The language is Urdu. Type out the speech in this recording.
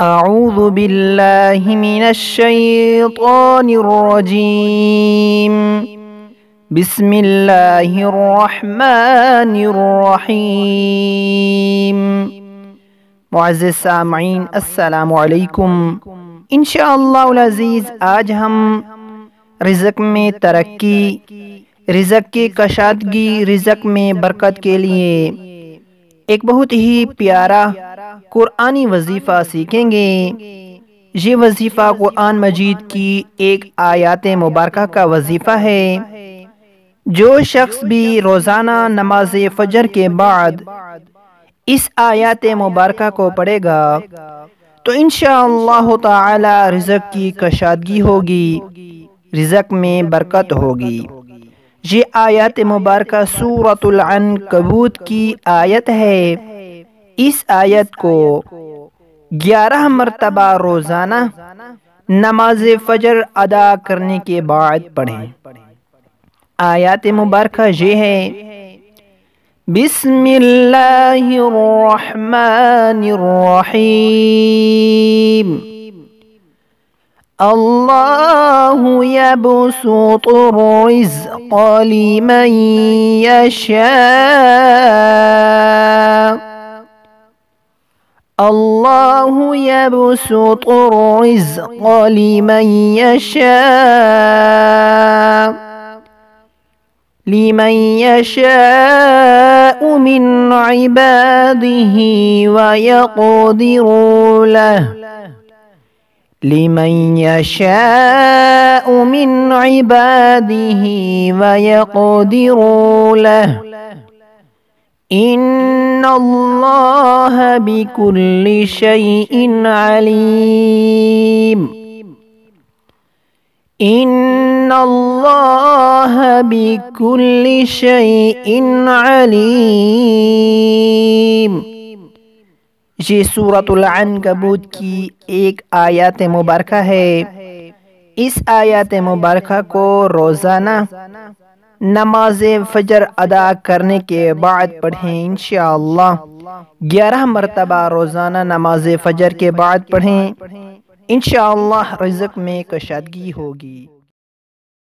من بسم الرحمن نیر معزز سامعین السلام علیکم انشاءاللہ العزیز آج ہم رزق میں ترقی رزق کی کشادگی رزق میں برکت کے لیے ایک بہت ہی پیارا قرآنی وظیفہ سیکھیں گے یہ وظیفہ قرآن مجید کی ایک آیات مبارکہ کا وظیفہ ہے جو شخص بھی روزانہ نماز فجر کے بعد اس آیات مبارکہ کو پڑھے گا تو انشاءاللہ تعالی رزق کی کشادگی ہوگی رزق میں برکت ہوگی یہ آیات مبارکہ سورة العن کبوت کی آیت ہے اس آیت کو گیارہ مرتبہ روزانہ نماز فجر ادا کرنے کے بعد پڑھیں آیات مبارکہ یہ ہے بسم اللہ الرحمن الرحیم اللہ یبسط رزق لمن یشاہ الله يبسط الرزق لمن يشاء لمن يشاء من عباده ويقدر له لمن يشاء من عباده ويقدر له إن الله بكل شيء عليم إن الله بكل شيء عليم یہ سورة العنقبود کی ایک آیات مبارکہ ہے اس آیات مبارکہ کو روزانہ نماز فجر ادا کرنے کے بعد پڑھیں انشاءاللہ گیارہ مرتبہ روزانہ نماز فجر کے بعد پڑھیں انشاءاللہ رزق میں کشادگی ہوگی